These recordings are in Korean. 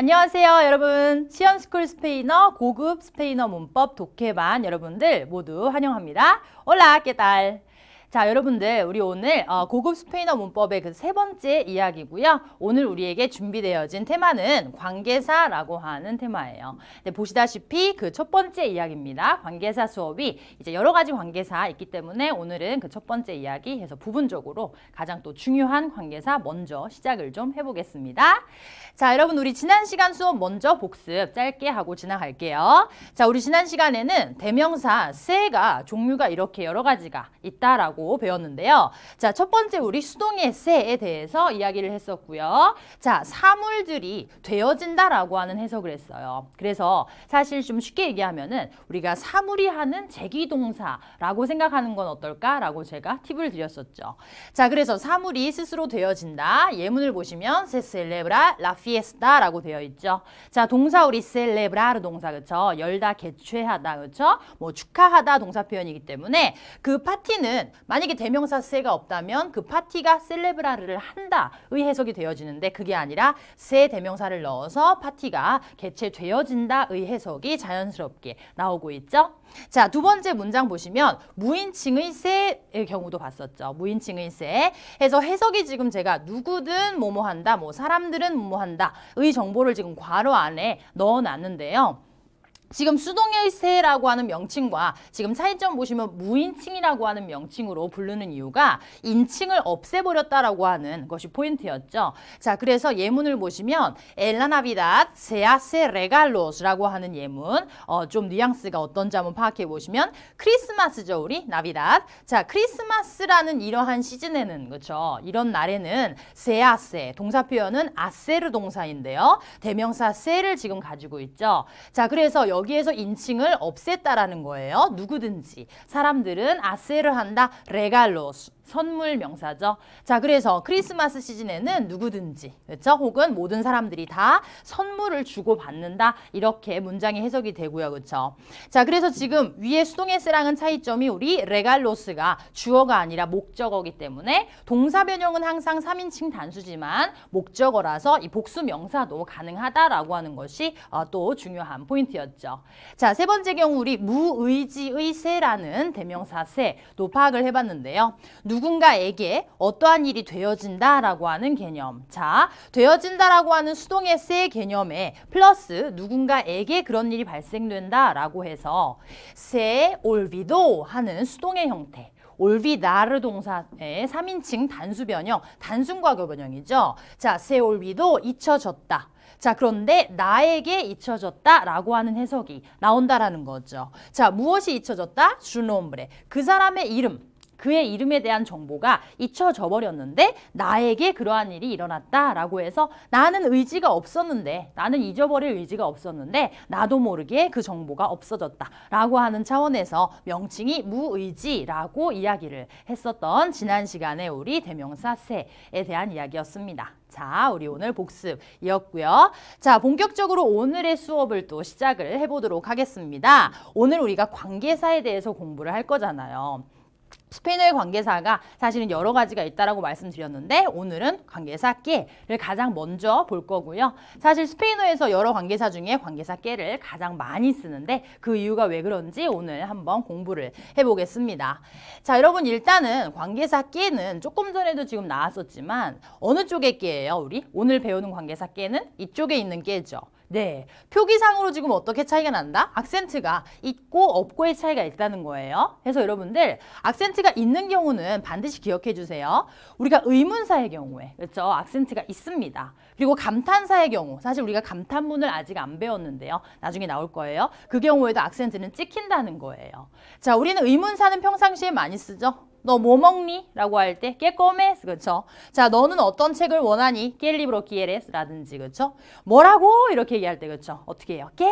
안녕하세요 여러분 시연스쿨 스페인어 고급 스페인어 문법 독해반 여러분들 모두 환영합니다 올라 깨달 자, 여러분들 우리 오늘 어, 고급 스페인어 문법의 그 세 번째 이야기고요. 오늘 우리에게 준비되어진 테마는 관계사라고 하는 테마예요. 네, 보시다시피 그 첫 번째 이야기입니다. 관계사 수업이 이제 여러 가지 관계사 있기 때문에 오늘은 그 첫 번째 이야기 해서 부분적으로 가장 또 중요한 관계사 먼저 시작을 좀 해보겠습니다. 자, 여러분 우리 지난 시간 수업 먼저 복습 짧게 하고 지나갈게요. 자, 우리 지난 시간에는 대명사 세가 종류가 이렇게 여러 가지가 있다라고 있고 배웠는데요. 자, 첫 번째 우리 수동의 에세에 대해서 이야기를 했었고요. 자, 사물들이 되어진다라고 하는 해석을 했어요. 그래서 사실 좀 쉽게 얘기하면은 우리가 사물이 하는 제기동사라고 생각하는 건 어떨까라고 제가 팁을 드렸었죠. 자, 그래서 사물이 스스로 되어진다. 예문을 보시면 se celebra la fiesta라고 되어 있죠. 자, 동사 우리 celebra로 동사 그쵸? 열다 개최하다 그쵸? 뭐 축하하다 동사 표현이기 때문에 그 파티는 만약에 대명사 세가 없다면 그 파티가 셀레브라를 한다의 해석이 되어지는데 그게 아니라 세 대명사를 넣어서 파티가 개최되어진다의 해석이 자연스럽게 나오고 있죠. 자, 두 번째 문장 보시면 무인칭의 세의 경우도 봤었죠. 무인칭의 세. 해서 해석이 지금 제가 누구든 뭐뭐 한다, 뭐 사람들은 뭐뭐 한다의 정보를 지금 괄호 안에 넣어놨는데요. 지금 수동열세라고 하는 명칭과 지금 차이점 보시면 무인칭이라고 하는 명칭으로 부르는 이유가 인칭을 없애버렸다라고 하는 것이 포인트였죠. 자, 그래서 예문을 보시면 엘라 나비닷 세아세 레갈로스라고 하는 예문 어, 좀 뉘앙스가 어떤지 한번 파악해 보시면 크리스마스죠, 우리 나비닷. 자, 크리스마스라는 이러한 시즌에는 그렇죠. 이런 날에는 세아세 동사 표현은 아세르 동사인데요. 대명사 세를 지금 가지고 있죠. 자, 그래서 여 여기에서 인칭을 없앴다라는 거예요. 누구든지. 사람들은 아세를 한다. 레갈로스. 선물 명사죠. 자, 그래서 크리스마스 시즌에는 누구든지, 그렇죠? 혹은 모든 사람들이 다 선물을 주고 받는다. 이렇게 문장이 해석이 되고요. 그렇죠? 자, 그래서 지금 위에 수동의스랑은 차이점이 우리 레갈로스가 주어가 아니라 목적어기 때문에 동사 변형은 항상 삼인칭 단수지만 목적어라서 이 복수 명사도 가능하다라고 하는 것이 어, 또 중요한 포인트였죠. 자, 세 번째 경우 우리 무의지의 세라는 대명사 세 노파악을 해봤는데요. 누 누군가에게 어떠한 일이 되어진다라고 하는 개념. 자, 되어진다라고 하는 수동의 세 개념에 플러스 누군가에게 그런 일이 발생된다라고 해서 세 올비도 하는 수동의 형태. 올비나르 동사의 삼인칭 단수 변형, 단순 과거 변형이죠. 자, 세 올비도 잊혀졌다. 자 그런데 나에게 잊혀졌다 라고 하는 해석이 나온다라는 거죠. 자 무엇이 잊혀졌다? 주노브레 그 사람의 이름 그의 이름에 대한 정보가 잊혀져 버렸는데 나에게 그러한 일이 일어났다라고 해서 나는 의지가 없었는데 나는 잊어버릴 의지가 없었는데 나도 모르게 그 정보가 없어졌다라고 하는 차원에서 명칭이 무의지라고 이야기를 했었던 지난 시간에 우리 대명사 세에 대한 이야기였습니다. 자, 우리 오늘 복습이었고요. 자, 본격적으로 오늘의 수업을 또 시작을 해보도록 하겠습니다. 오늘 우리가 관계사에 대해서 공부를 할 거잖아요. 스페인어의 관계사가 사실은 여러 가지가 있다라고 말씀드렸는데 오늘은 관계사 깨를 가장 먼저 볼 거고요. 사실 스페인어에서 여러 관계사 중에 관계사 깨를 가장 많이 쓰는데 그 이유가 왜 그런지 오늘 한번 공부를 해보겠습니다. 자 여러분 일단은 관계사 깨는 조금 전에도 지금 나왔었지만 어느 쪽의 깨예요 우리? 오늘 배우는 관계사 깨는 이쪽에 있는 깨죠. 네, 표기상으로 지금 어떻게 차이가 난다? 악센트가 있고 없고의 차이가 있다는 거예요. 그래서 여러분들 악센트가 있는 경우는 반드시 기억해 주세요. 우리가 의문사의 경우에 그렇죠? 악센트가 있습니다. 그리고 감탄사의 경우 사실 우리가 감탄문을 아직 안 배웠는데요. 나중에 나올 거예요. 그 경우에도 악센트는 찍힌다는 거예요. 자, 우리는 의문사는 평상시에 많이 쓰죠? 너뭐 먹니? 라고 할때 깨꼬메스 그렇죠? 자 너는 어떤 책을 원하니? 깰리브로 기에레스라든지 그렇죠? 뭐라고? 이렇게 얘기할 때 그렇죠? 어떻게 해요? 깨?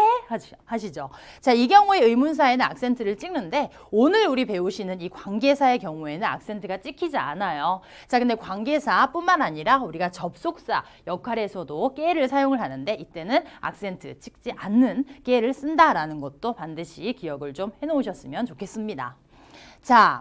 하시죠. 자이 경우에 의문사에는 악센트를 찍는데 오늘 우리 배우시는 이 관계사의 경우에는 악센트가 찍히지 않아요. 자 근데 관계사뿐만 아니라 우리가 접속사 역할에서도 깨를 사용을 하는데 이때는 악센트 찍지 않는 깨를 쓴다라는 것도 반드시 기억을 좀 해놓으셨으면 좋겠습니다. 자,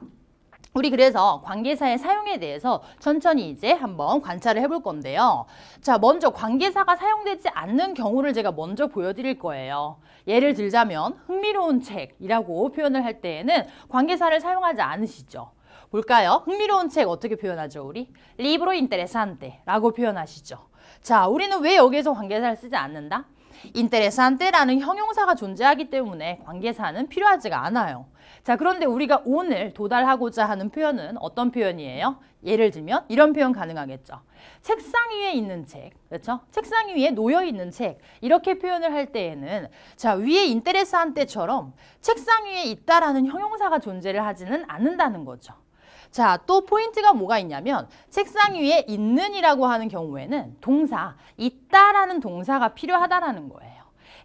우리 그래서 관계사의 사용에 대해서 천천히 이제 한번 관찰을 해 볼 건데요. 자, 먼저 관계사가 사용되지 않는 경우를 제가 먼저 보여드릴 거예요. 예를 들자면 흥미로운 책이라고 표현을 할 때에는 관계사를 사용하지 않으시죠. 볼까요? 흥미로운 책 어떻게 표현하죠, 우리? libro interesante라고 표현하시죠. 자, 우리는 왜 여기에서 관계사를 쓰지 않는다? 인테레산테라는 형용사가 존재하기 때문에 관계사는 필요하지가 않아요. 자 그런데 우리가 오늘 도달하고자 하는 표현은 어떤 표현이에요? 예를 들면 이런 표현 가능하겠죠. 책상 위에 있는 책, 그렇죠? 책상 위에 놓여 있는 책 이렇게 표현을 할 때에는 자 위에 인테레스한 때처럼 책상 위에 있다라는 형용사가 존재를 하지는 않는다는 거죠. 자, 또 포인트가 뭐가 있냐면 책상 위에 있는이라고 하는 경우에는 동사, 있다라는 동사가 필요하다라는 거예요.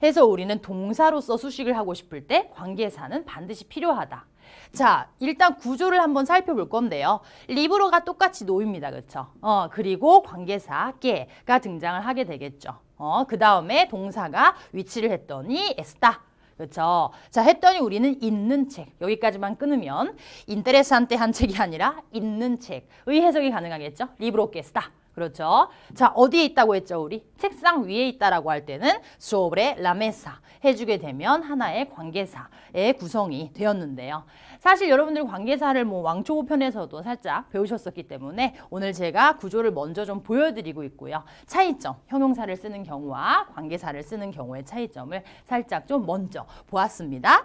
해서 우리는 동사로서 수식을 하고 싶을 때 관계사는 반드시 필요하다. 자, 일단 구조를 한번 살펴볼 건데요. 리브로가 똑같이 노입니다. 그렇죠? 어, 그리고 관계사 깨가 등장을 하게 되겠죠. 어, 그 다음에 동사가 위치를 했더니 에스다. 그렇죠? 자 했더니 우리는 있는 책 여기까지만 끊으면 인테레산테 한 책이 아니라 있는 책의 해석이 가능하겠죠? 리브로 게스다. 그렇죠? 자, 어디에 있다고 했죠, 우리? 책상 위에 있다라고 할 때는 sobre la mesa 해주게 되면 하나의 관계사의 구성이 되었는데요. 사실 여러분들 관계사를 뭐 왕초보 편에서도 살짝 배우셨었기 때문에 오늘 제가 구조를 먼저 좀 보여드리고 있고요. 차이점, 형용사를 쓰는 경우와 관계사를 쓰는 경우의 차이점을 살짝 좀 먼저 보았습니다.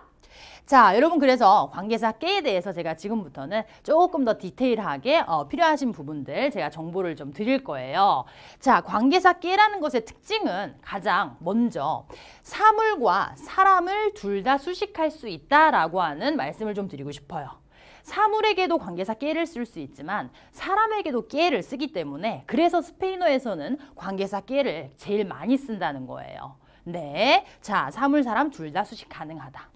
자, 여러분 그래서 관계사 깨에 대해서 제가 지금부터는 조금 더 디테일하게 어, 필요하신 부분들 제가 정보를 좀 드릴 거예요. 자, 관계사 깨라는 것의 특징은 가장 먼저 사물과 사람을 둘 다 수식할 수 있다라고 하는 말씀을 좀 드리고 싶어요. 사물에게도 관계사 깨를 쓸 수 있지만 사람에게도 깨를 쓰기 때문에 그래서 스페인어에서는 관계사 깨를 제일 많이 쓴다는 거예요. 네, 자 사물 사람 둘 다 수식 가능하다.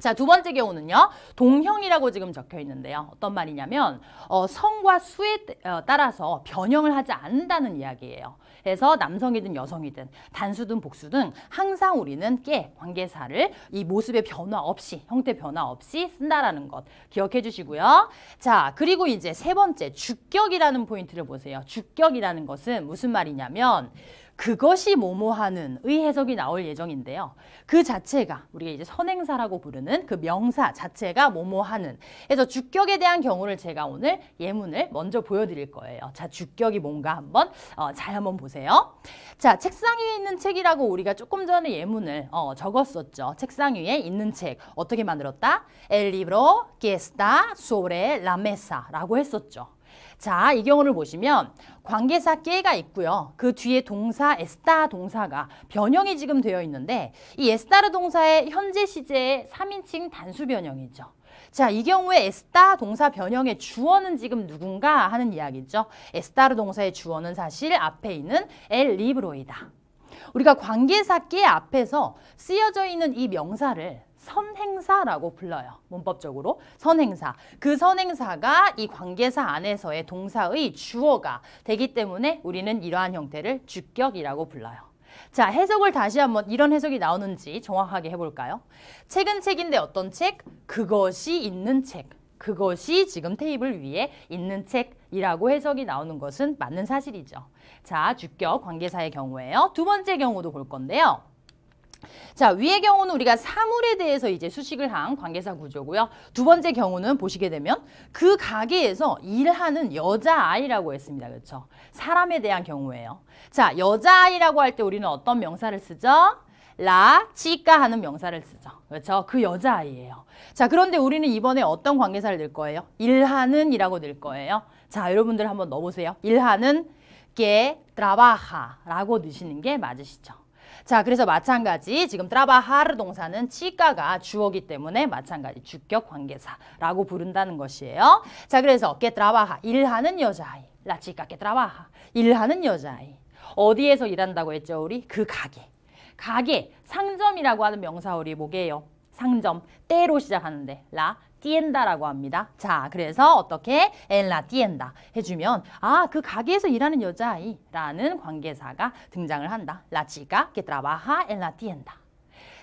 자, 두 번째 경우는요. 동형이라고 지금 적혀 있는데요. 어떤 말이냐면 어, 성과 수에 어, 따라서 변형을 하지 않는다는 이야기예요. 그래서 남성이든 여성이든 단수든 복수든 항상 우리는 깨 관계사를 이 모습의 변화 없이 형태 변화 없이 쓴다라는 것 기억해 주시고요. 자, 그리고 이제 세 번째 주격이라는 포인트를 보세요. 주격이라는 것은 무슨 말이냐면 그것이 뭐뭐하는 의 해석이 나올 예정인데요. 그 자체가 우리가 이제 선행사라고 부르는 그 명사 자체가 뭐뭐하는 그래서 주격에 대한 경우를 제가 오늘 예문을 먼저 보여드릴 거예요. 자 주격이 뭔가 한번 어, 잘 한번 보세요. 자 책상 위에 있는 책이라고 우리가 조금 전에 예문을 어, 적었었죠. 책상 위에 있는 책 어떻게 만들었다? El libro que está sobre la mesa라고 했었죠. 자, 이 경우를 보시면 관계사 깨가 있고요. 그 뒤에 동사 에스타 동사가 변형이 지금 되어 있는데 이 에스타르 동사의 현재 시제의 3인칭 단수 변형이죠. 자, 이 경우에 에스타 동사 변형의 주어는 지금 누군가 하는 이야기죠. 에스타르 동사의 주어는 사실 앞에 있는 엘 리브로이다. 우리가 관계사 깨 앞에서 쓰여져 있는 이 명사를 선행사라고 불러요. 문법적으로 선행사. 그 선행사가 이 관계사 안에서의 동사의 주어가 되기 때문에 우리는 이러한 형태를 주격이라고 불러요. 자, 해석을 다시 한번 이런 해석이 나오는지 정확하게 해볼까요? 책은 책인데 어떤 책? 그것이 있는 책. 그것이 지금 테이블 위에 있는 책이라고 해석이 나오는 것은 맞는 사실이죠. 자, 주격 관계사의 경우에요. 두 번째 경우도 볼 건데요. 자, 위의 경우는 우리가 사물에 대해서 이제 수식을 한 관계사 구조고요. 두 번째 경우는 보시게 되면 그 가게에서 일하는 여자아이라고 했습니다. 그렇죠? 사람에 대한 경우예요. 자, 여자아이라고 할 때 우리는 어떤 명사를 쓰죠? 라, 치까 하는 명사를 쓰죠. 그렇죠? 그 여자아이예요. 자, 그런데 우리는 이번에 어떤 관계사를 넣을 거예요? 일하는 이라고 넣을 거예요. 자, 여러분들 한번 넣어보세요. 일하는 게 트라바하라고 넣으시는 게 맞으시죠? 자, 그래서 마찬가지 지금 트라바하르 동사는 치과가 주어기 때문에 마찬가지 주격 관계사라고 부른다는 것이에요. 자, 그래서 게 트라바하 일하는 여자아이. 라 치카 게 트라바하 일하는 여자아이. 어디에서 일한다고 했죠, 우리? 그 가게. 가게, 상점이라고 하는 명사어리 목에요 상점, 때로 시작하는데 라 tienda라고 합니다. 자, 그래서 어떻게 en la tienda 해주면 아, 그 가게에서 일하는 여자아이라는 관계사가 등장을 한다. La chica que trabaja en la tienda.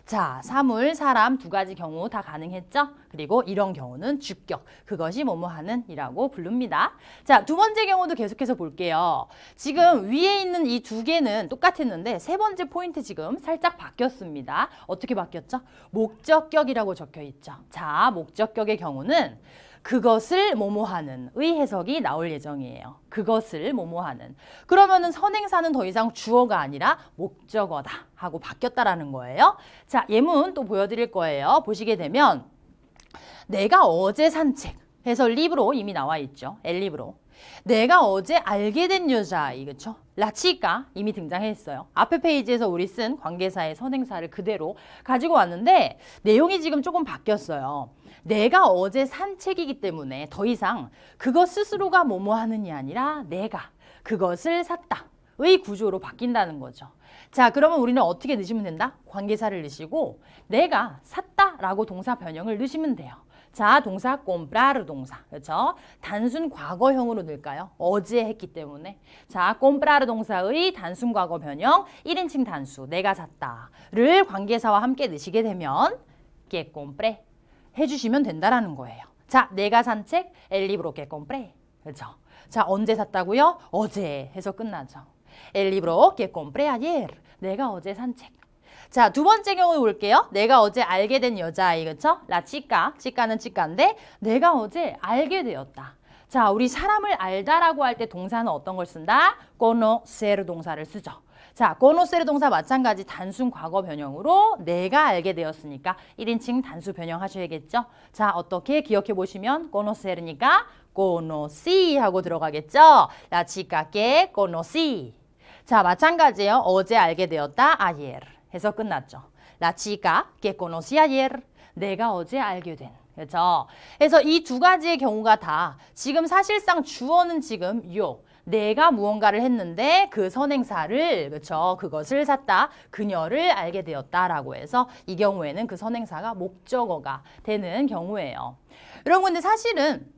자, 사물, 사람 두 가지 경우 다 가능했죠? 그리고 이런 경우는 주격, 그것이 뭐뭐 하는 이라고 부릅니다. 자, 두 번째 경우도 계속해서 볼게요. 지금 위에 있는 이 두 개는 똑같았는데 세 번째 포인트 지금 살짝 바뀌었습니다. 어떻게 바뀌었죠? 목적격이라고 적혀 있죠. 자, 목적격의 경우는 그것을 모모하는 의 해석이 나올 예정이에요. 그것을 모모하는. 그러면은 선행사는 더 이상 주어가 아니라 목적어다 하고 바뀌었다라는 거예요. 자, 예문 또 보여드릴 거예요. 보시게 되면 내가 어제 산책 해서 립으로 이미 나와 있죠. 엘립으로. 내가 어제 알게 된 여자, 이그죠 라치가 이미 등장했어요. 앞에 페이지에서 우리 쓴 관계사의 선행사를 그대로 가지고 왔는데 내용이 지금 조금 바뀌었어요. 내가 어제 산 책이기 때문에 더 이상 그것 스스로가 뭐뭐 하는이 아니라 내가 그것을 샀다. 의 구조로 바뀐다는 거죠. 자 그러면 우리는 어떻게 넣으시면 된다? 관계사를 넣으시고 내가 샀다 라고 동사 변형을 넣으시면 돼요. 자 동사 꼼브라르 동사 그렇죠? 단순 과거형으로 넣을까요? 어제 했기 때문에 자 꼼브라르 동사의 단순 과거 변형 1인칭 단수 내가 샀다를 관계사와 함께 넣으시게 되면 게 꼼브레 해주시면 된다라는 거예요. 자, 내가 산 책, 엘리브로 게 꼼프레. 그렇죠? 자, 언제 샀다고요? 어제 해서 끝나죠. 엘리브로 게 꼼프레 아예 내가 어제 산 책. 자, 두 번째 경우 볼게요. 내가 어제 알게 된 여자아이, 그렇죠? 라 치까, 치까는 치까인데 내가 어제 알게 되었다. 자, 우리 사람을 알다라고 할 때 동사는 어떤 걸 쓴다? 코노세르 동사를 쓰죠. 자, 고노세르 동사 마찬가지 단순 과거 변형으로 내가 알게 되었으니까 1인칭 단수 변형하셔야겠죠? 자, 어떻게 기억해 보시면 고노세르니까고노 n 하고 들어가겠죠? La c h 고노 a 자, 마찬가지예요. 어제 알게 되었다, 아예 e 해서 끝났죠. 라치가 h i 노 a 아예 e 내가 어제 알게 된. 그렇죠? 그래서 이 두 가지의 경우가 다 지금 사실상 주어는 지금 요 내가 무언가를 했는데 그 선행사를 그렇죠 그것을 샀다 그녀를 알게 되었다라고 해서 이 경우에는 그 선행사가 목적어가 되는 경우예요. 여러분 근데 사실은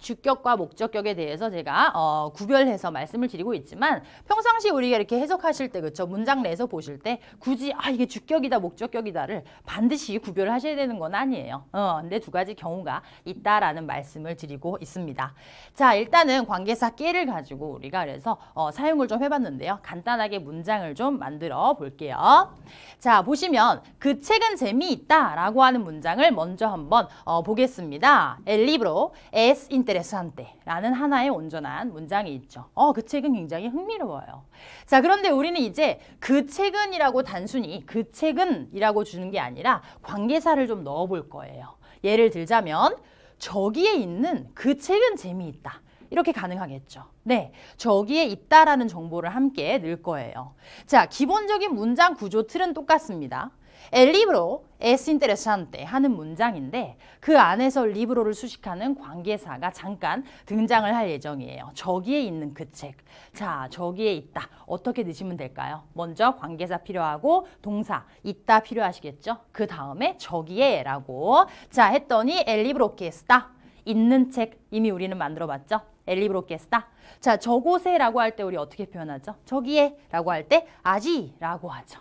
주격과 목적격에 대해서 제가 어, 구별해서 말씀을 드리고 있지만 평상시 우리가 이렇게 해석하실 때 그렇죠 문장 내에서 보실 때 굳이 아 이게 주격이다 목적격이다를 반드시 구별 하셔야 되는 건 아니에요 어, 근데 두 가지 경우가 있다라는 말씀을 드리고 있습니다 자 일단은 관계사 깨를 가지고 우리가 그래서 어, 사용을 좀 해봤는데요 간단하게 문장을 좀 만들어 볼게요 자 보시면 그 책은 재미있다 라고 하는 문장을 먼저 한번 어, 보겠습니다 엘리브로 es 인테레스한테라는 하나의 온전한 문장이 있죠. 어, 그 책은 굉장히 흥미로워요. 자, 그런데 우리는 이제 그 책은이라고 단순히 그 책은이라고 주는 게 아니라 관계사를 좀 넣어 볼 거예요. 예를 들자면 저기에 있는 그 책은 재미있다. 이렇게 가능하겠죠. 네, 저기에 있다라는 정보를 함께 넣을 거예요. 자, 기본적인 문장 구조 틀은 똑같습니다. El libro es interesante 하는 문장인데 그 안에서 libro를 수식하는 관계사가 잠깐 등장을 할 예정이에요. 저기에 있는 그 책. 자, 저기에 있다. 어떻게 넣으시면 될까요? 먼저 관계사 필요하고 동사 있다 필요하시겠죠? 그 다음에 저기에 라고 자 했더니 El libro que está. 있는 책 이미 우리는 만들어 봤죠? 엘리브로 게스다. 자, 저곳에라고 할 때 우리 어떻게 표현하죠? 저기에라고 할 때 아지라고 하죠.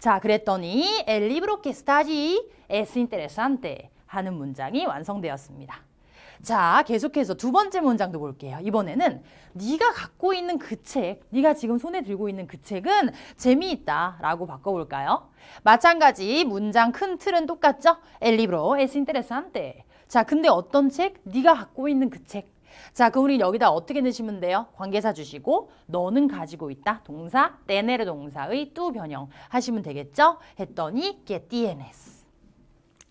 자, 그랬더니 El libro que está allí es interesante 하는 문장이 완성되었습니다. 자, 계속해서 두 번째 문장도 볼게요. 이번에는 네가 갖고 있는 그 책, 네가 지금 손에 들고 있는 그 책은 재미있다 라고 바꿔볼까요? 마찬가지 문장 큰 틀은 똑같죠? El libro es interesante. 자, 근데 어떤 책? 네가 갖고 있는 그 책. 자, 그럼 우리 여기다 어떻게 넣으시면 돼요? 관계사 주시고 너는 가지고 있다. 동사, t e n 동사의 뚜 변형 하시면 되겠죠? 했더니 q e t i n s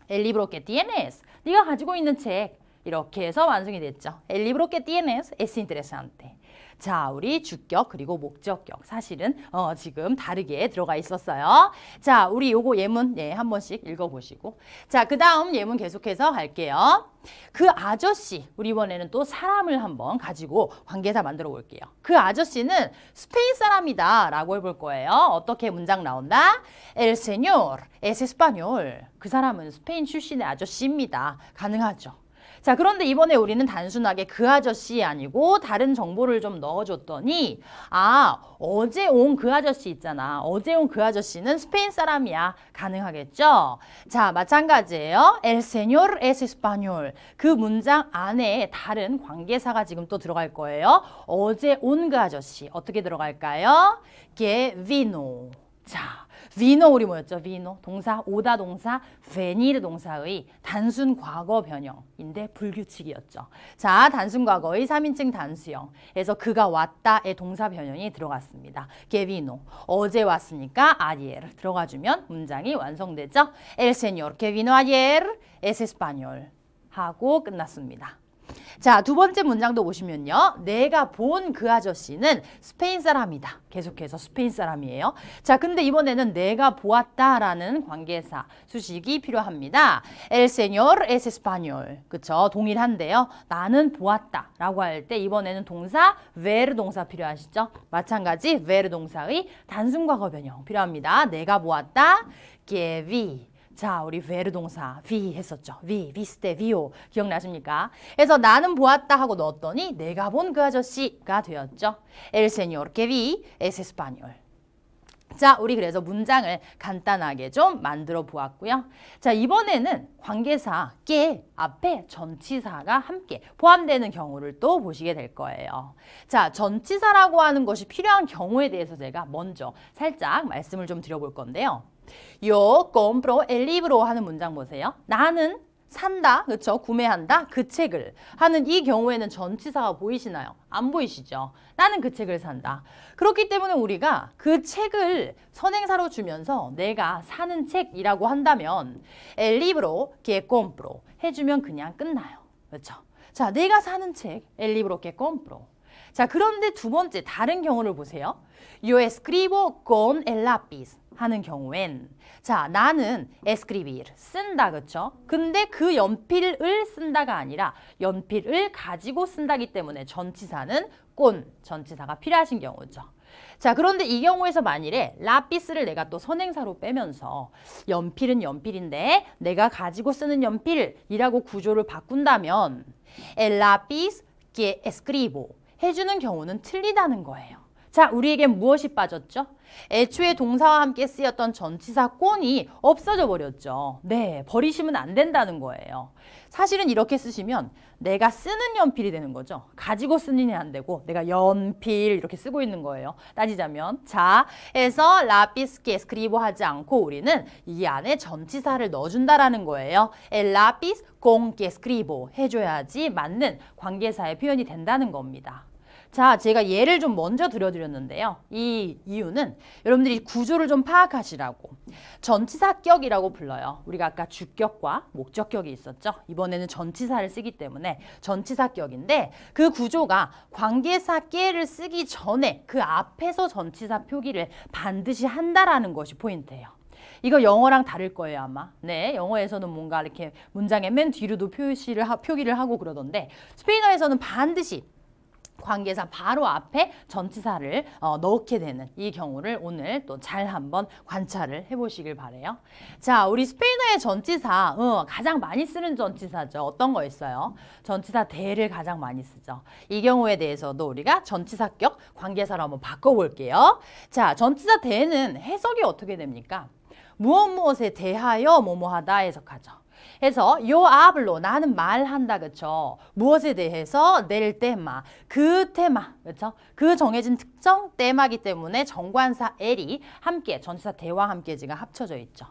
El l i b e t i n s 네가 가지고 있는 책. 이렇게 해서 완성이 됐죠. El l i b e t i n s es i n t e r e 자, 우리 주격 그리고 목적격 사실은 어, 지금 다르게 들어가 있었어요. 자, 우리 요거 예문 예, 한 번씩 읽어보시고 자, 그 다음 예문 계속해서 갈게요. 그 아저씨, 우리 이번에는 또 사람을 한 번 가지고 관계사 만들어 볼게요. 그 아저씨는 스페인 사람이다 라고 해볼 거예요. 어떻게 문장 나온다? El señor es español. 그 사람은 스페인 출신의 아저씨입니다. 가능하죠. 자 그런데 이번에 우리는 단순하게 그 아저씨 아니고 다른 정보를 좀 넣어줬더니 아 어제 온 그 아저씨 있잖아. 어제 온 그 아저씨는 스페인 사람이야. 가능하겠죠? 자 마찬가지예요. El señor es español. 그 문장 안에 다른 관계사가 지금 또 들어갈 거예요. 어제 온 그 아저씨 어떻게 들어갈까요? Que vino. 자 비노 우리 뭐였죠? 비노 동사 오다 동사 베니르 동사의 단순 과거 변형인데 불규칙이었죠. 자 단순 과거의 3인칭 단수형에서 그가 왔다의 동사 변형이 들어갔습니다. 게비노 어제 왔으니까 아리엘 들어가주면 문장이 완성되죠. El señor que vino ayer es español 하고 끝났습니다. 자, 두 번째 문장도 보시면요. 내가 본 그 아저씨는 스페인 사람이다. 계속해서 스페인 사람이에요. 자, 근데 이번에는 내가 보았다라는 관계사 수식이 필요합니다. El señor es español. 그쵸? 동일한데요. 나는 보았다라고 할 때 이번에는 동사 ver 동사 필요하시죠? 마찬가지 ver 동사의 단순 과거 변형 필요합니다. 내가 보았다. que vi. 자, 우리 ver 동사 vi 했었죠. vi, viste, vio. 기억나십니까? 그래서 나는 보았다 하고 넣었더니 내가 본 그 아저씨가 되었죠. El señor que vi es español. 자, 우리 그래서 문장을 간단하게 좀 만들어 보았고요. 자, 이번에는 관계사 깨 앞에 전치사가 함께 포함되는 경우를 또 보시게 될 거예요. 자, 전치사라고 하는 것이 필요한 경우에 대해서 제가 먼저 살짝 말씀을 좀 드려볼 건데요. 요 o compro el libro 하는 문장 보세요. 나는 산다, 그렇 구매한다, 그 책을 하는 이 경우에는 전치사가 보이시나요? 안 보이시죠? 나는 그 책을 산다. 그렇기 때문에 우리가 그 책을 선행사로 주면서 내가 사는 책이라고 한다면 el libro que compro 해주면 그냥 끝나요. 그렇 자, 내가 사는 책 el libro que compro 자, 그런데 두 번째 다른 경우를 보세요. Yo escribo con el lápiz 하는 경우엔 자 나는 escribir 쓴다 그쵸? 근데 그 연필을 쓴다가 아니라 연필을 가지고 쓴다기 때문에 전치사는 꼰 전치사가 필요하신 경우죠. 자 그런데 이 경우에서 만일에 라피스를 내가 또 선행사로 빼면서 연필은 연필인데 내가 가지고 쓰는 연필이라고 구조를 바꾼다면 el lápiz que escribo 해주는 경우는 틀리다는 거예요. 자, 우리에겐 무엇이 빠졌죠? 애초에 동사와 함께 쓰였던 전치사 꼰이 없어져 버렸죠. 네, 버리시면 안 된다는 거예요. 사실은 이렇게 쓰시면 내가 쓰는 연필이 되는 거죠. 가지고 쓰는 안 되고 내가 연필 이렇게 쓰고 있는 거예요. 따지자면 자에서 라피스키 에스크리보 하지 않고 우리는 이 안에 전치사를 넣어준다라는 거예요. 엘 라피스 공께 에스크리보 해줘야지 맞는 관계사의 표현이 된다는 겁니다. 자, 제가 예를 좀 먼저 들려드렸는데요이 이유는 여러분들이 구조를 좀 파악하시라고 전치사격이라고 불러요. 우리가 아까 주격과 목적격이 있었죠. 이번에는 전치사를 쓰기 때문에 전치사격인데 그 구조가 관계사께를 쓰기 전에 그 앞에서 전치사 표기를 반드시 한다라는 것이 포인트예요. 이거 영어랑 다를 거예요 아마 네 영어에서는 뭔가 이렇게 문장의 맨 뒤로도 표시를 하, 표기를 하고 그러던데 스페인어에서는 반드시 관계사 바로 앞에 전치사를 어, 넣게 되는 이 경우를 오늘 또 잘 한번 관찰을 해보시길 바래요. 자, 우리 스페인어의 전치사 어, 가장 많이 쓰는 전치사죠. 어떤 거 있어요? 전치사 대를 가장 많이 쓰죠. 이 경우에 대해서도 우리가 전치사격 관계사로 한번 바꿔볼게요. 자, 전치사 대는 해석이 어떻게 됩니까? 무엇 무엇에 대하여 뭐뭐하다 해석하죠. 해서 요 아블로 나는 말한다 그쵸 무엇에 대해서 낼 때마 그 테마 그쵸 그 정해진 특정 때마기 때문에 정관사 L이 함께 전치사 대와 함께 지금 합쳐져 있죠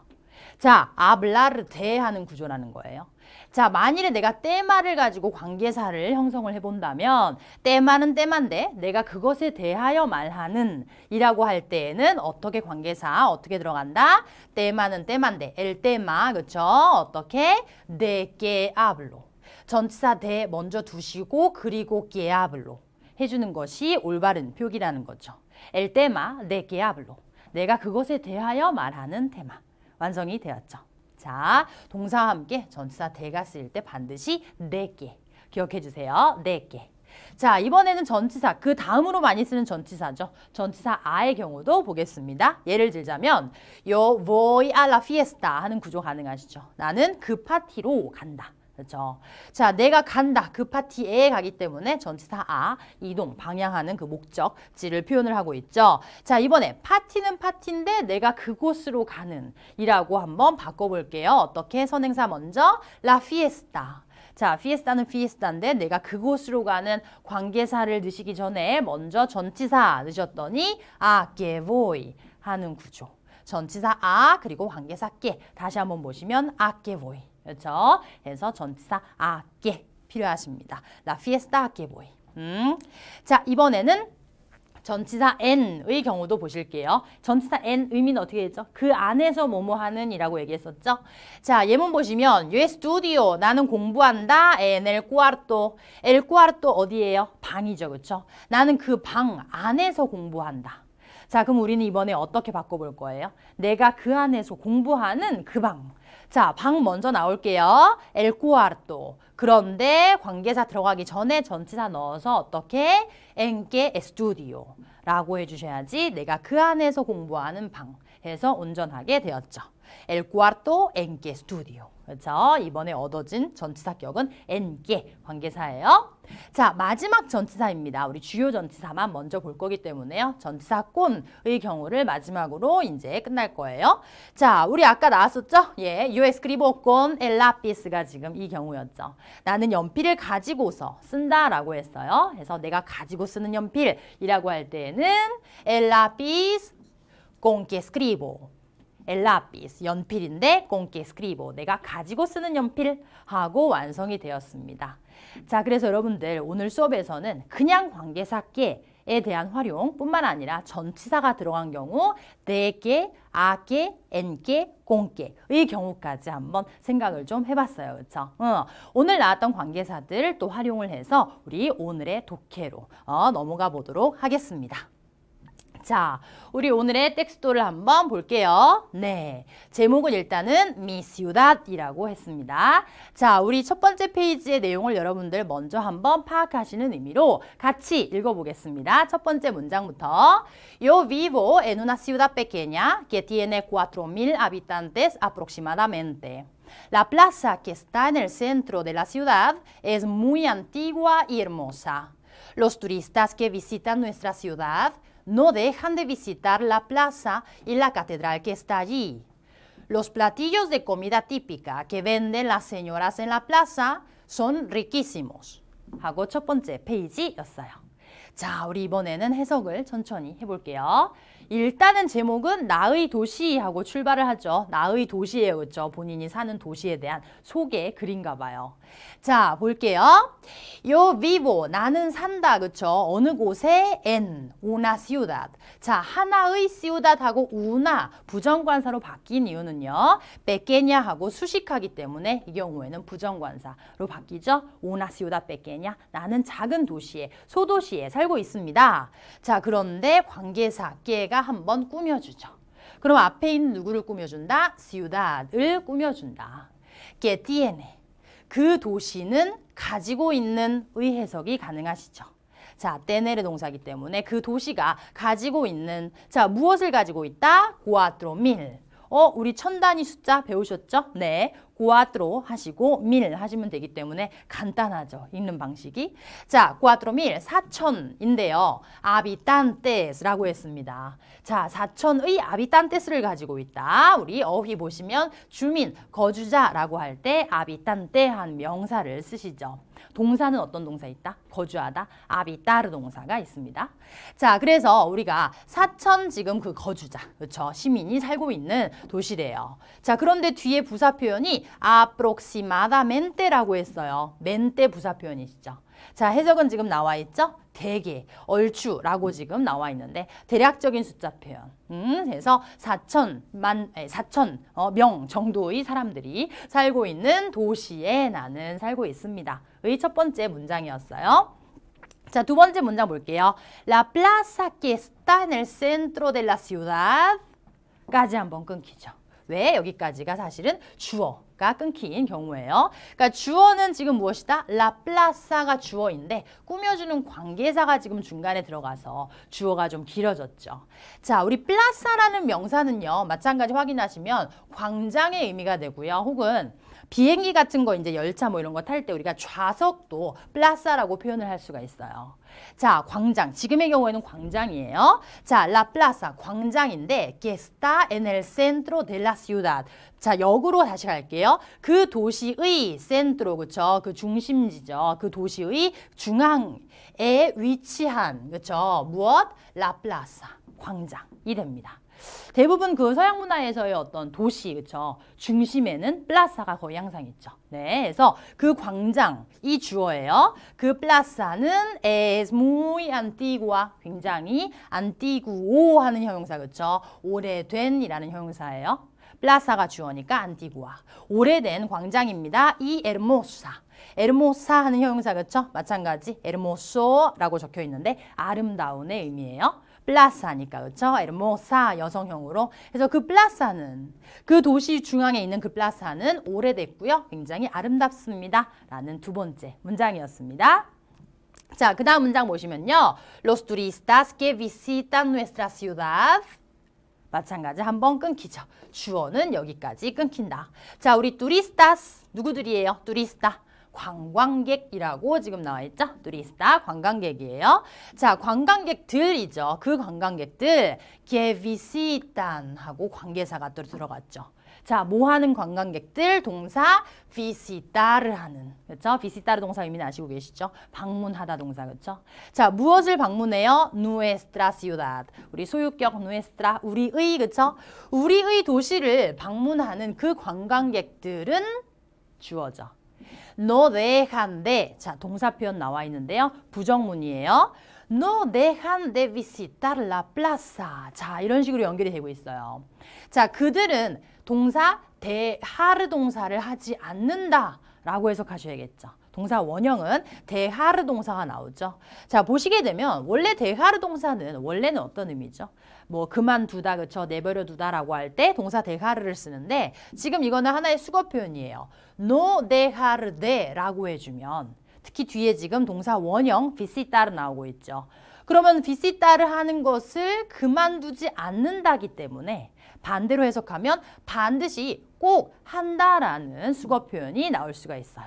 자 아블라르 대하는 구조라는 거예요 자, 만일에 내가 때마를 가지고 관계사를 형성을 해본다면 때마는 때만데 내가 그것에 대하여 말하는 이라고 할 때에는 어떻게 관계사 어떻게 들어간다? 때마는 때만데 엘 때마 그쵸? 어떻게? 데게 네, 아블로 전치사 대 먼저 두시고 그리고 게아블로 해주는 것이 올바른 표기라는 거죠. 엘 때마 데게 네, 아블로 내가 그것에 대하여 말하는 테마 완성이 되었죠. 자, 동사와 함께 전치사 대가 쓰일 때 반드시 네 개 기억해 주세요. 네 개 자, 이번에는 전치사, 그 다음으로 많이 쓰는 전치사죠. 전치사 아의 경우도 보겠습니다. 예를 들자면 요 o voy a la fiesta 하는 구조 가능하시죠. 나는 그 파티로 간다. 그렇죠? 자, 내가 간다. 그 파티에 가기 때문에 전치사 아, 이동, 방향하는 그 목적지를 표현을 하고 있죠. 자, 이번에 파티는 파티인데 내가 그곳으로 가는 이라고 한번 바꿔볼게요. 어떻게? 선행사 먼저 라 피에스타. 자, 피에스타는 피에스타인데 내가 그곳으로 가는 관계사를 넣으시기 전에 먼저 전치사 넣으셨더니 아, 아 게보이 하는 구조. 전치사 아 그리고 관계사 깨 다시 한번 보시면 아깨보이 그렇죠? 그래서 전치사 아게 필요하십니다. La fiesta a q 음. 자, 이번에는 전치사 n의 경우도 보실게요. 전치사 n 의미는 어떻게 되죠? 그 안에서 뭐뭐 하는 이라고 얘기했었죠? 자, 예문 보시면 yo 예 estudio, 나는 공부한다. en el cuarto. el cuarto 어디예요? 방이죠. 그렇죠? 나는 그 방 안에서 공부한다. 자, 그럼 우리는 이번에 어떻게 바꿔볼 거예요? 내가 그 안에서 공부하는 그 방. 자, 방 먼저 나올게요. El cuarto. 그런데 관계사 들어가기 전에 전치사 넣어서 어떻게? En que estudio. 라고 해주셔야지 내가 그 안에서 공부하는 방 해서 온전하게 되었죠. El cuarto en que estudio. 그렇죠? 이번에 얻어진 전치사 격은 엔게 관계사예요. 자, 마지막 전치사입니다. 우리 주요 전치사만 먼저 볼 거기 때문에요. 전치사 꼰의 경우를 마지막으로 이제 끝날 거예요. 자, 우리 아까 나왔었죠? 예, yo escribo c o 가 지금 이 경우였죠. 나는 연필을 가지고서 쓴다라고 했어요. 그래서 내가 가지고 쓰는 연필이라고 할 때에는 el lápiz con 엘라 l 스 연필인데 꽁 o 스크리보 내가 가지고 쓰는 연필하고 완성이 되었습니다. 자, 그래서 여러분들 오늘 수업에서는 그냥 관계사 께에 대한 활용 뿐만 아니라 전치사가 들어간 경우 내게, 아께엔께공께의 경우까지 한번 생각을 좀 해봤어요. 그쵸 어, 오늘 나왔던 관계사들 또 활용을 해서 우리 오늘의 독해로 어, 넘어가 보도록 하겠습니다. 자, 우리 오늘의 텍스토를 한번 볼게요. 네, 제목은 일단은 Miss You That이라고 했습니다. 자, 우리 첫 번째 페이지의 내용을 여러분들 먼저 한번 파악하시는 의미로 같이 읽어보겠습니다. 첫 번째 문장부터 Yo vivo en una ciudad pequeña que tiene 4.000 habitantes aproximadamente. La plaza que está en el centro de la ciudad es muy antigua y hermosa. Los turistas que visitan nuestra ciudad no dejan de visitar la plaza y la catedral que está allí. Los platillos de comida típica que venden las señoras en la plaza son riquísimos. 첫 번째 페이지였어요. 자, 우리 이번에는 해석을 천천히 해볼게요. 일단은 제목은 나의 도시하고 출발을 하죠. 나의 도시예요. 그렇죠? 본인이 사는 도시에 대한 소개 글인가 봐요. 자, 볼게요. 요 vivo 나는 산다. 그렇죠? 어느 곳에 en una ciudad. 자, 하나의 ciudad하고 una 부정관사로 바뀐 이유는요. pequeña하고 수식하기 때문에 이 경우에는 부정관사로 바뀌죠. una ciudad pequeña. 나는 작은 도시에 소도시에 살고 있습니다. 자, 그런데 관계사 깨가 따라 한번 꾸며주죠. 그럼 앞에 있는 누구를 꾸며준다? ciudad을 꾸며준다. que tiene. 그 도시는 가지고 있는 의해석이 가능하시죠. 자, 때네르 동사기 때문에 그 도시가 가지고 있는 자, 무엇을 가지고 있다? 고아트로 어, 우리 천 단위 숫자 배우셨죠? 네. 고아트로 하시고 밀 하시면 되기 때문에 간단하죠. 읽는 방식이. 자, 고아트로밀 4천인데요. 아비딴테스라고 했습니다. 자, 4천의 아비딴테스를 가지고 있다. 우리 어휘 보시면 주민, 거주자라고 할 때아비딴테한 명사를 쓰시죠. 동사는 어떤 동사 있다? 거주하다. 아비따르 동사가 있습니다. 자, 그래서 우리가 사천 지금 그 거주자, 그렇죠? 시민이 살고 있는 도시래요. 자, 그런데 뒤에 부사 표현이 아프록시마다멘테라고 했어요. 멘테 부사 표현이시죠. 자, 해석은 지금 나와 있죠? 대개, 얼추라고 지금 나와 있는데 대략적인 숫자 표현. 음, 그래서 4천만, 4천 어, 명 정도의 사람들이 살고 있는 도시에 나는 살고 있습니다. 의첫 번째 문장이었어요. 자, 두 번째 문장 볼게요. La plaza que está en el centro de la ciudad 까지 한번 끊기죠. 왜? 여기까지가 사실은 주어가 끊긴 경우예요. 그러니까 주어는 지금 무엇이다? 라플라사가 주어인데 꾸며주는 관계사가 지금 중간에 들어가서 주어가 좀 길어졌죠. 자, 우리 플라사라는 명사는요. 마찬가지 확인하시면 광장의 의미가 되고요. 혹은 비행기 같은 거 이제 열차 뭐 이런 거 탈 때 우리가 좌석도 플라사라고 표현을 할 수가 있어요. 자, 광장. 지금의 경우에는 광장이에요. 자, 라 플라사 광장인데 게스타 엔엘 센트로 델라 l c e 자, 역으로 다시 갈게요. 그 도시의 센트로 그쵸? 그 중심지죠. 그 도시의 중앙에 위치한 그쵸? 무엇? 라 플라사 광장이 됩니다. 대부분 그 서양 문화에서의 어떤 도시, 그쵸? 중심에는 플라사가 거의 항상 있죠. 네, 그래서 그 광장이 주어예요. 그 플라사는 es muy antigua, 굉장히 antiguo 하는 형용사, 그쵸? 오래된이라는 형용사예요. 플라사가 주어니까 안티구아. 오래된 광장입니다. 이 에르모사. 에르모사 하는 형용사 그렇죠? 마찬가지 에르모소라고 적혀 있는데 아름다운의 의미예요. 플라사니까 그렇죠? 에르모사 뭐 여성형으로. 그래서 그 플라사는 그 도시 중앙에 있는 그 플라사는 오래됐고요. 굉장히 아름답습니다. 라는 두 번째 문장이었습니다. 자, 그 다음 문장 보시면요. Los turistas que visitan nuestra ciudad 마찬가지 한번 끊기죠. 주어는 여기까지 끊긴다. 자, 우리 turistas 누구들이에요? t u r i 관광객이라고 지금 나와 있죠? t u 스타 관광객이에요. 자, 관광객들이죠. 그 관광객들 q 비시 v 하고 관계사가 또 들어갔죠. 자, 뭐 하는 관광객들 동사 비시 s i 를 하는. 그렇죠? 비시 s 르 동사 의미 아시고 계시죠? 방문하다 동사. 그렇죠? 자, 무엇을 방문해요? n 에스트라시우 c 우리 소유격 n 에스트라 우리의 그렇죠? 우리의 도시를 방문하는 그 관광객들은 주어져 no dejan de 자 동사 표현 나와 있는데요. 부정문이에요. no dejan de visitar la plaza. 자, 이런 식으로 연결이 되고 있어요. 자, 그들은 동사 대하르 동사를 하지 않는다 라고 해석하셔야겠죠. 동사 원형은 대하르 동사가 나오죠. 자, 보시게 되면 원래 대하르 동사는 원래는 어떤 의미죠? 뭐 그만두다 그쵸 내버려 두다라고 할 때 동사 대하르를 쓰는데 지금 이거는 하나의 수거 표현이에요. no dejar de라고 해주면 특히 뒤에 지금 동사 원형 v i s 르 나오고 있죠. 그러면 v i s 르 하는 것을 그만두지 않는다기 때문에 반대로 해석하면 반드시 꼭 한다라는 수거 표현이 나올 수가 있어요.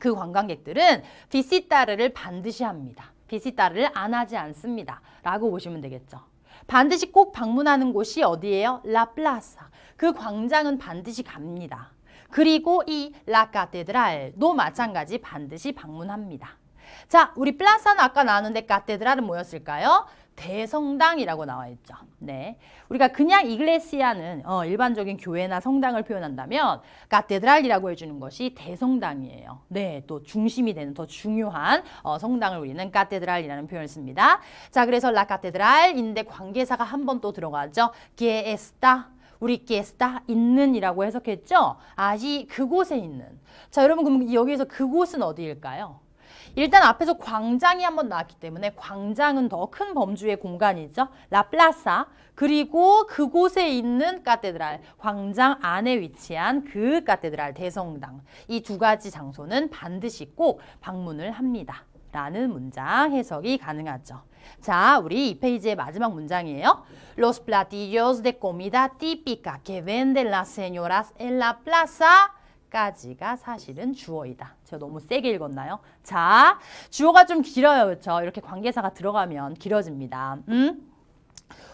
그 관광객들은 비시따르를 반드시 합니다. 비시따르를 안 하지 않습니다. 라고 보시면 되겠죠. 반드시 꼭 방문하는 곳이 어디예요? 라플라사. 그 광장은 반드시 갑니다. 그리고 이 라카테드랄도 마찬가지 반드시 방문합니다. 자, 우리 플라사는 아까 나왔는데 카테드랄은 뭐였을까요? 대성당이라고 나와 있죠. 네. 우리가 그냥 이글레시아는 어, 일반적인 교회나 성당을 표현한다면 카테드랄이라고 해주는 것이 대성당이에요. 네. 또 중심이 되는 더 중요한 어, 성당을 우리는 카테드랄이라는 표현을 씁니다. 자, 그래서 라 카테드랄인데 관계사가 한 번 또 들어가죠. 게 에스타. 우리 게스타 있는이라고 해석했죠? 아시 그곳에 있는. 자, 여러분 그럼 여기에서 그곳은 어디일까요? 일단 앞에서 광장이 한번 나왔기 때문에 광장은 더 큰 범주의 공간이죠. 라플라사 그리고 그곳에 있는 카테드랄 광장 안에 위치한 그 카테드랄 대성당 이 두 가지 장소는 반드시 꼭 방문을 합니다. 라는 문장 해석이 가능하죠. 자, 우리 이 페이지의 마지막 문장이에요. Los platillos de comida típica que venden las señoras en la plaza 까지가 사실은 주어이다. 제가 너무 세게 읽었나요? 자, 주어가 좀 길어요. 그렇죠? 이렇게 관계사가 들어가면 길어집니다. 음?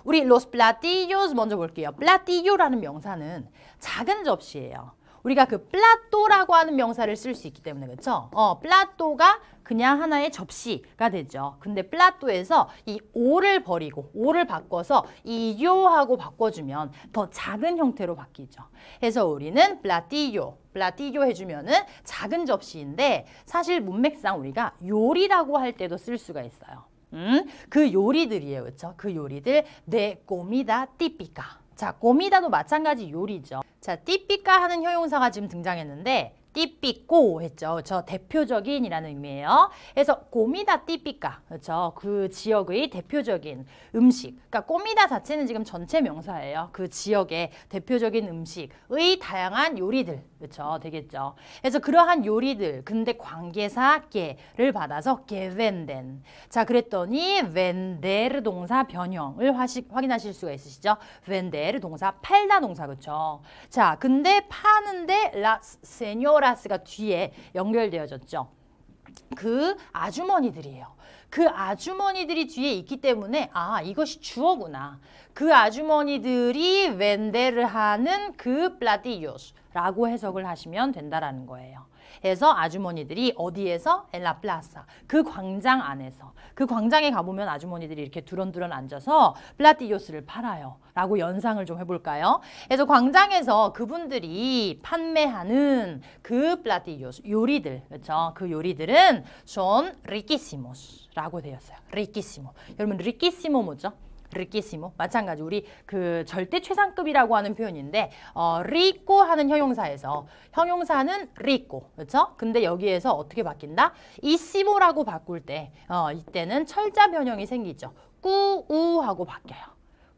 우리 los platillos 먼저 볼게요. platillo라는 명사는 작은 접시예요. 우리가 그 플라또라고 하는 명사를 쓸 수 있기 때문에 그렇죠? 어, 플라또가 그냥 하나의 접시가 되죠. 근데 플라또에서 이 오를 버리고 오를 바꿔서 이요하고 바꿔주면 더 작은 형태로 바뀌죠. 그래서 우리는 플라티요, 플라티요 해주면은 작은 접시인데 사실 문맥상 우리가 요리라고 할 때도 쓸 수가 있어요. 음, 그 요리들이에요, 그렇죠? 그 요리들 내 꼬미다 띠피카. 자, 꼬미다도 마찬가지 요리죠. 자, 띠삐까 하는 형용사가 지금 등장했는데 띠삐꼬 했죠. 저 그렇죠? 대표적인이라는 의미예요. 그래서 꼬미다 띠삐까 그렇죠. 그 지역의 대표적인 음식. 그러니까 꼬미다 자체는 지금 전체 명사예요. 그 지역의 대표적인 음식의 다양한 요리들 그렇죠 되겠죠 그래서 그러한 요리들 근데 관계사 게를 받아서 g e w 자 그랬더니 w e n 동사 변형을 화시, 확인하실 수가 있으시죠 w e n 동사 팔다 동사 그렇죠 자 근데 파는데 las s e 가 뒤에 연결되어졌죠 그 아주머니들이에요. 그 아주머니들이 뒤에 있기 때문에 아 이것이 주어구나. 그 아주머니들이 웬데를 하는 그플라디오스라고 해석을 하시면 된다라는 거예요. 해서 아주머니들이 어디에서 엘라 플라사 그 광장 안에서 그 광장에 가보면 아주머니들이 이렇게 두런두런 앉아서 플라티요스를 팔아요. 라고 연상을 좀 해볼까요? 그래서 광장에서 그분들이 판매하는 그 플라티요스 요리들 그렇죠? 그 요리들은 존 리키시모스라고 되었어요. 리키시모 여러분 리키시모 뭐죠? 리키시모 마찬가지 우리 그 절대 최상급이라고 하는 표현인데 어, 리꼬 하는 형용사에서 형용사는 리꼬 그렇죠? 근데 여기에서 어떻게 바뀐다? 이시모라고 바꿀 때 어, 이때는 철자 변형이 생기죠. 꾸우하고 바뀌어요.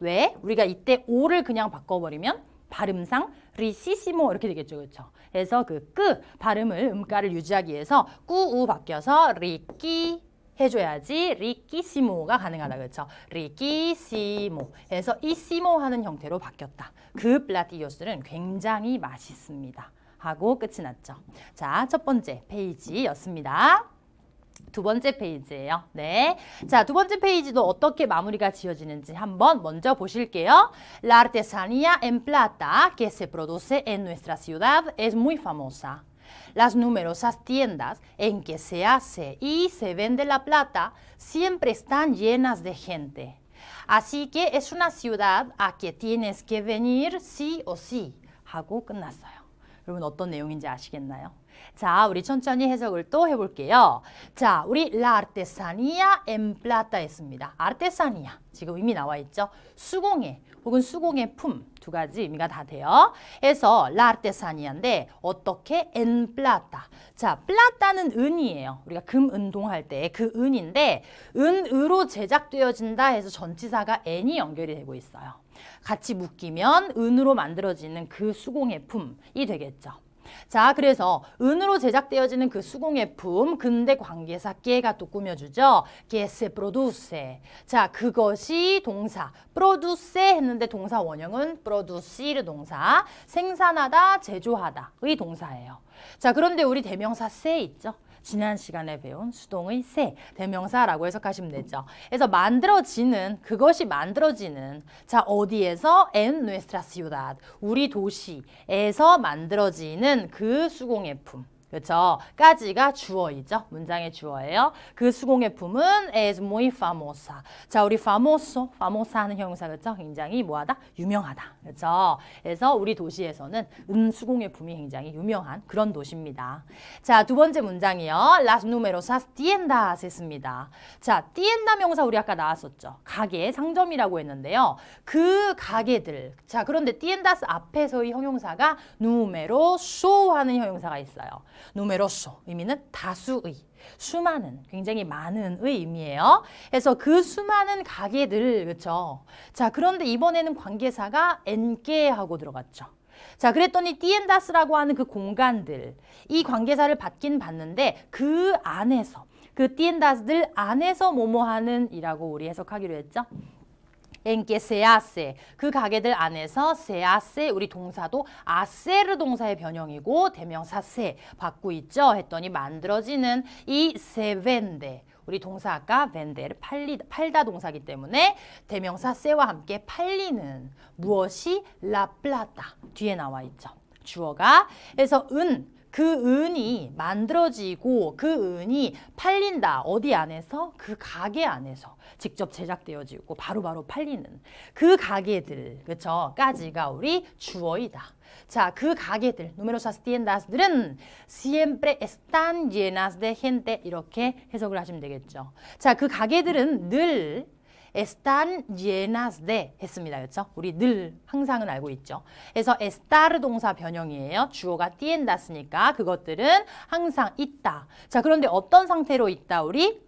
왜? 우리가 이때 오를 그냥 바꿔버리면 발음상 리시시모 이렇게 되겠죠. 그렇죠? 그래서 그끄 발음을 음가를 유지하기 위해서 꾸우 바뀌어서 리키 해줘야지 리키시모가 가능하다 그렇죠? 리키시모 해서 이시모 하는 형태로 바뀌었다. 그 플라티오스는 굉장히 맛있습니다. 하고 끝이 났죠. 자, 첫 번째 페이지였습니다. 두 번째 페이지예요. 네. 자, 두 번째 페이지도 어떻게 마무리가 지어지는지 한번 먼저 보실게요. La artesanía en plata que se produce en nuestra ciudad es muy famosa. Las numerosas tiendas en que se hace y se vende la plata siempre están llenas de gente. Así que es una ciudad a que tienes que venir sí o sí. 하고 끝났어요. 여러분 어떤 내용인지 아시겠나요? 자, 우리 천천히 해석을 또 해볼게요. 자, 우리 la artesanía en plata 했습니다. artesanía 지금 이미 나와 있죠. 수공예 혹은 수공예 품두 가지 의미가 다 돼요. 해서 la artesania인데 어떻게 en plata. 자, plata는 은이에요. 우리가 금, 은, 동할 때 그 은인데 은으로 제작되어진다 해서 전치사가 n이 연결이 되고 있어요. 같이 묶이면 은으로 만들어지는 그 수공예품이 되겠죠. 자, 그래서 은으로 제작되어지는 그 수공예품, 근대 관계사 깨가 또 꾸며주죠. 게세 e 로 e 세 자, 그것이 동사. p 로 o 세 했는데 동사 원형은 p 로 o d u c 동사. 생산하다, 제조하다의 동사예요. 자, 그런데 우리 대명사 세 있죠. 지난 시간에 배운 수동의 새 대명사라고 해석하시면 되죠. 그래서 만들어지는, 그것이 만들어지는 자 어디에서? en nuestra ciudad, 우리 도시에서 만들어지는 그 수공예품 그렇죠? 까지가 주어이죠. 문장의 주어예요. 그 수공예품은 es muy famosa. 자, 우리 famoso, famosa 하는 형용사 그렇죠? 굉장히 뭐하다? 유명하다. 그렇죠? 그래서 우리 도시에서는 음 수공예품이 굉장히 유명한 그런 도시입니다. 자, 두 번째 문장이요. Las numerosas tiendas 했습니다. 자, tienda 명사 우리 아까 나왔었죠. 가게, 상점이라고 했는데요. 그 가게들. 자, 그런데 tiendas 앞에서의 형용사가 numeroso 하는 형용사가 있어요. numeroso 의미는 다수의, 수많은, 굉장히 많은의 의미예요. 그래서 그 수많은 가게들, 그렇죠? 자, 그런데 이번에는 관계사가 e n 하고 들어갔죠. 자, 그랬더니 t i e n 라고 하는 그 공간들, 이 관계사를 받긴 받는데 그 안에서, 그 t i e n 들 안에서 뭐뭐 하는 이라고 우리 해석하기로 했죠. en que se hace 그 가게들 안에서 se hace 우리 동사도 h a c e r 동사의 변형이고 대명사 se 받고 있죠 했더니 만들어지는 이 se vende 우리 동사 아까 벤데를 팔리, 팔다 동사기 때문에 대명사 세와 함께 팔리는 무엇이 라플라타 뒤에 나와 있죠. 주어가 그래서 은그 은이 만들어지고 그 은이 팔린다. 어디 안에서? 그 가게 안에서 직접 제작되어지고 바로바로 바로 팔리는 그 가게들, 그쵸? 까지가 우리 주어이다. 자, 그 가게들, numerosas tiendas들은 siempre están llenas de gente 이렇게 해석을 하시면 되겠죠. 자, 그 가게들은 늘 están llenas de 했습니다. 그렇죠? 우리 늘 항상은 알고 있죠. 그래서 estar 동사 변형이에요. 주어가 tiendas니까 그것들은 항상 있다. 자, 그런데 어떤 상태로 있다? 우리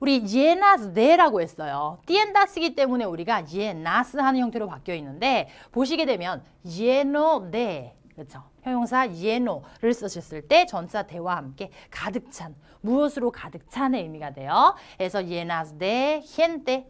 우리 llenas de라고 했어요. tiendas이기 때문에 우리가 llenas 하는 형태로 바뀌어 있는데 보시게 되면 lleno de 그렇죠? 형용사 예노를 쓰셨을 때 전사 대와 함께 가득 찬 무엇으로 가득 찬의 의미가 돼요. 그래서 예나스 대 현대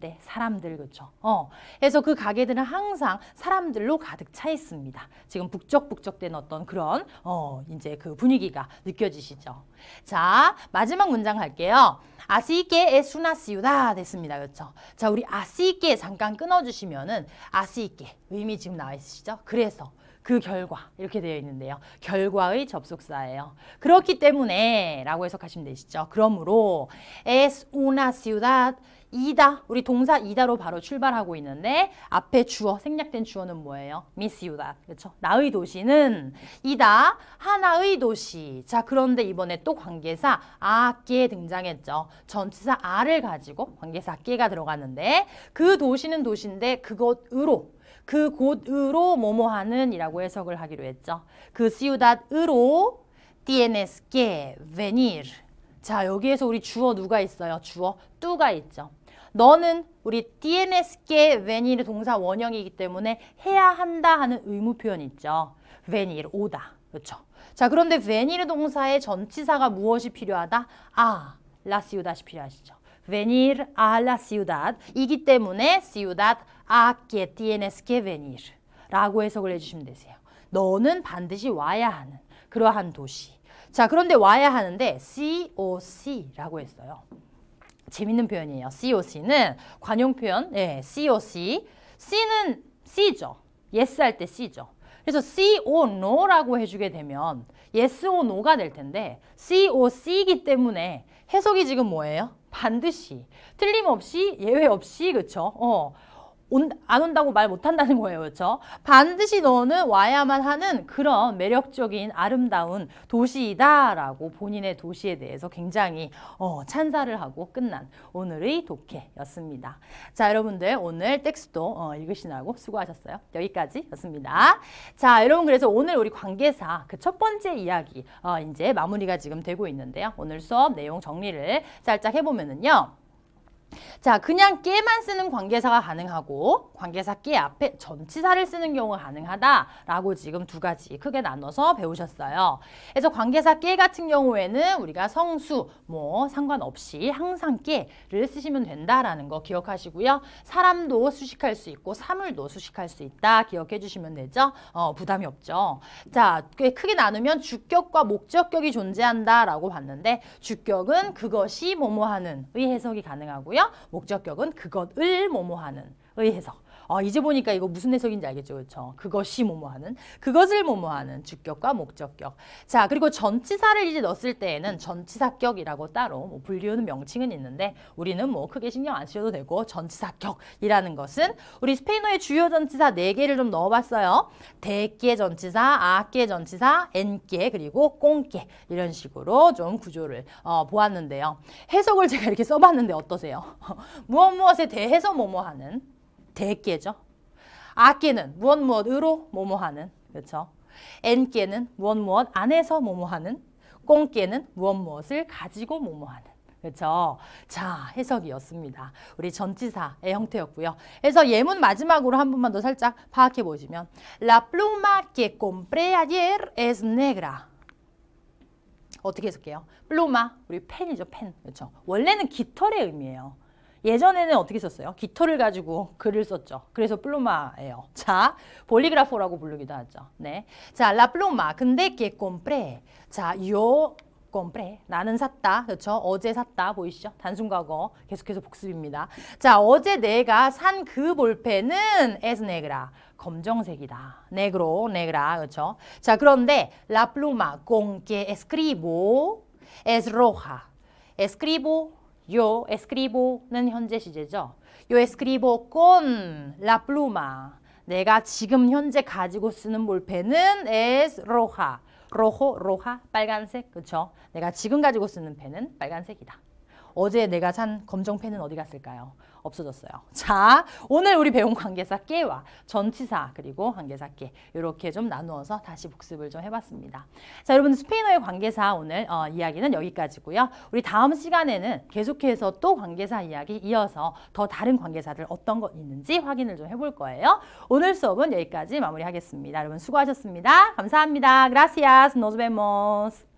때 사람들 그렇죠. 어. 그래서 그 가게들은 항상 사람들로 가득 차 있습니다. 지금 북적북적된 어떤 그런 어 이제 그 분위기가 느껴지시죠. 자 마지막 문장 할게요. 아시케의 수나시우다 됐습니다. 그렇죠. 자 우리 아시케 잠깐 끊어주시면은 아시케 의미 지금 나와 있으시죠. 그래서 그 결과 이렇게 되어 있는데요. 결과의 접속사예요. 그렇기 때문에 라고 해석하시면 되시죠. 그러므로 es una ciudad 이다. 우리 동사 이다로 바로 출발하고 있는데 앞에 주어 생략된 주어는 뭐예요? miss you t 그렇죠? 나의 도시는 이다. 하나의 도시. 자, 그런데 이번에 또 관계사 아께 등장했죠. 전치사 아를 가지고 관계사 아께가 들어갔는데 그 도시는 도시인데 그것으로 그 곳으로 뭐뭐하는이라고 해석을 하기로 했죠. 그 ciudad으로 tienes que venir. 자, 여기에서 우리 주어 누가 있어요? 주어 뚜가 있죠. 너는 우리 tienes que venir 동사 원형이기 때문에 해야 한다 하는 의무 표현 있죠. venir 오다. 그렇죠? 자, 그런데 venir 동사의 전치사가 무엇이 필요하다? 아, 라시우다시 필요하시죠. venir a la ciudad 이기 때문에 ciudad a que tienes que venir 라고 해석을 해주시면 되세요. 너는 반드시 와야 하는 그러한 도시. 자 그런데 와야 하는데 COC라고 했어요. 재밌는 표현이에요. COC는 관용 표현, 예, COC. C는 C죠. yes 할 때 C죠. 그래서 C, O, no라고 해주게 되면 yes, O, no가 될 텐데 C, O, C이기 때문에 해석이 지금 뭐예요? 반드시 틀림없이 예외 없이 그쵸 어 온, 안 온다고 말 못한다는 거예요. 그렇죠? 반드시 너는 와야만 하는 그런 매력적인 아름다운 도시이다라고 본인의 도시에 대해서 굉장히 어, 찬사를 하고 끝난 오늘의 독해였습니다. 자, 여러분들 오늘 텍스도 어, 읽으시느라고 수고하셨어요. 여기까지였습니다. 자, 여러분 그래서 오늘 우리 관계사 그 첫 번째 이야기 어, 이제 마무리가 지금 되고 있는데요. 오늘 수업 내용 정리를 살짝 해보면은요. 자, 그냥 깨만 쓰는 관계사가 가능하고 관계사 깨 앞에 전치사를 쓰는 경우가 가능하다라고 지금 두 가지 크게 나눠서 배우셨어요. 그래서 관계사 깨 같은 경우에는 우리가 성수 뭐 상관없이 항상 깨를 쓰시면 된다라는 거 기억하시고요. 사람도 수식할 수 있고 사물도 수식할 수 있다 기억해 주시면 되죠. 어, 부담이 없죠. 자, 크게 나누면 주격과 목적격이 존재한다라고 봤는데 주격은 그것이 뭐뭐 하는의 해석이 가능하고요. 목적격은 그것을 뭐뭐 하는 의해석 아, 이제 보니까 이거 무슨 해석인지 알겠죠. 그렇죠. 그것이 뭐뭐하는 그것을 뭐뭐하는 주격과 목적격. 자 그리고 전치사를 이제 넣었을 때에는 전치사격이라고 따로 뭐 분류는 명칭은 있는데 우리는 뭐 크게 신경 안 쓰셔도 되고 전치사격이라는 것은 우리 스페인어의 주요 전치사 네개를좀 넣어봤어요. 대께 전치사, 아께 전치사, 엔께 그리고 꽁께 이런 식으로 좀 구조를 어, 보았는데요. 해석을 제가 이렇게 써봤는데 어떠세요? 무엇 무엇에 대해서 뭐뭐하는 대께죠. 아께는 무엇 무엇으로 뭐뭐하는 그렇죠. N께는 무엇 무엇 안에서 뭐뭐하는 꽁께는 무엇 무엇을 가지고 뭐뭐하는 그렇죠. 자, 해석이었습니다. 우리 전치사의 형태였고요. 그래서 예문 마지막으로 한 번만 더 살짝 파악해 보시면 La pluma que compré ayer es negra. 어떻게 해석해요? 플로마, 우리 펜이죠, 펜. 그렇죠. 원래는 깃털의 의미예요. 예전에는 어떻게 썼어요? 깃털을 가지고 글을 썼죠. 그래서 플로마예요. 자, 볼리그라포라고 부르기도 하죠. 네. 자, 라 플로마. 근데 que c 자, 요 c o m 나는 샀다. 그렇죠? 어제 샀다. 보이시죠? 단순 과거. 계속해서 복습입니다. 자, 어제 내가 산 그 볼펜은 es n e g 검정색이다. negro, n 그렇죠? 자, 그런데 la pluma con que escribo 요 o escribo는 현재 시제죠. y escribo con la pluma. 내가 지금 현재 가지고 쓰는 볼펜은 es roja. 로호, 로하, 빨간색, 그렇죠? 내가 지금 가지고 쓰는 펜은 빨간색이다. 어제 내가 산 검정 펜은 어디 갔을까요? 없어졌어요. 자, 오늘 우리 배운 관계사 깨와 전치사 그리고 관계사 깨 이렇게 좀 나누어서 다시 복습을 좀 해봤습니다. 자, 여러분 스페인어의 관계사 오늘 어, 이야기는 여기까지고요. 우리 다음 시간에는 계속해서 또 관계사 이야기 이어서 더 다른 관계사들 어떤 것 있는지 확인을 좀 해볼 거예요. 오늘 수업은 여기까지 마무리하겠습니다. 여러분 수고하셨습니다. 감사합니다. Gracias. Nos vemos.